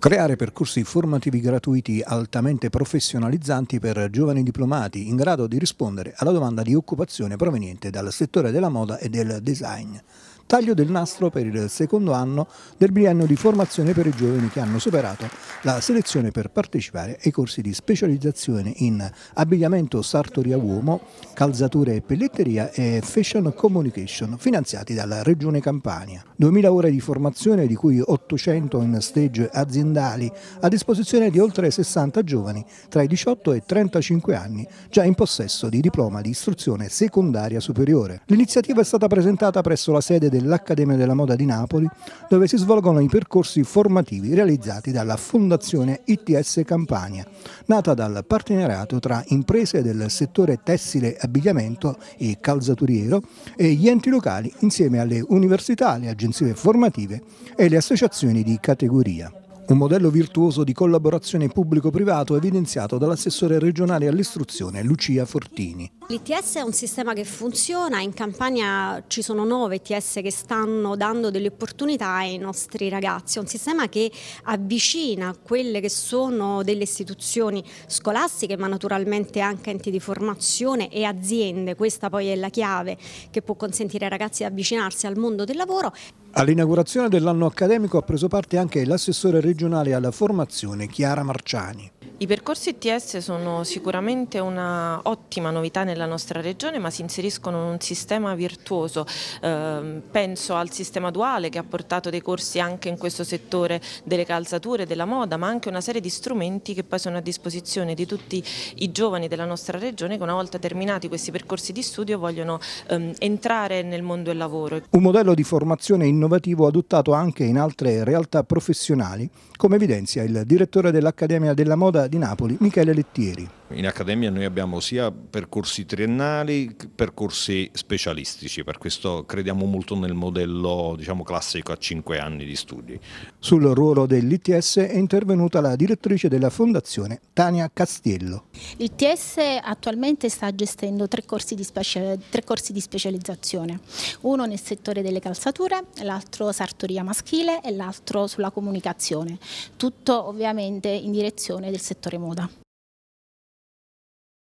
Creare percorsi formativi gratuiti altamente professionalizzanti per giovani diplomati in grado di rispondere alla domanda di occupazione proveniente dal settore della moda e del design. Taglio del nastro per il secondo anno del biennio di formazione per i giovani che hanno superato la selezione per partecipare ai corsi di specializzazione in abbigliamento sartoria uomo, calzature e pelletteria e fashion communication finanziati dalla Regione Campania. 2000 ore di formazione di cui 800 in stage aziendale aziendali a disposizione di oltre 60 giovani tra i 18 e i 35 anni già in possesso di diploma di istruzione secondaria superiore. L'iniziativa è stata presentata presso la sede dell'Accademia della Moda di Napoli dove si svolgono i percorsi formativi realizzati dalla Fondazione ITS Campania, nata dal partenariato tra imprese del settore tessile, abbigliamento e calzaturiero e gli enti locali insieme alle università, le agenzie formative e le associazioni di categoria. Un modello virtuoso di collaborazione pubblico-privato evidenziato dall'assessore regionale all'istruzione Lucia Fortini. L'ITS è un sistema che funziona, in Campania ci sono nove ITS che stanno dando delle opportunità ai nostri ragazzi, è un sistema che avvicina quelle che sono delle istituzioni scolastiche ma naturalmente anche enti di formazione e aziende, questa poi è la chiave che può consentire ai ragazzi di avvicinarsi al mondo del lavoro All'inaugurazione dell'anno accademico ha preso parte anche l'assessore regionale alla formazione Chiara Marciani. I percorsi ITS sono sicuramente una ottima novità nella nostra regione ma si inseriscono in un sistema virtuoso, eh, penso al sistema duale che ha portato dei corsi anche in questo settore delle calzature, della moda ma anche una serie di strumenti che poi sono a disposizione di tutti i giovani della nostra regione che una volta terminati questi percorsi di studio vogliono ehm, entrare nel mondo del lavoro. Un modello di formazione innovativo adottato anche in altre realtà professionali come evidenzia il direttore dell'Accademia della Moda di Napoli, Michele Lettieri. In accademia noi abbiamo sia percorsi triennali, che percorsi specialistici, per questo crediamo molto nel modello diciamo, classico a 5 anni di studi. Sul ruolo dell'ITS è intervenuta la direttrice della fondazione Tania Castiello. L'ITS attualmente sta gestendo tre corsi, tre corsi di, specializzazione, uno nel settore delle calzature, l'altro sartoria maschile e l'altro sulla comunicazione, tutto ovviamente in direzione del settore moda.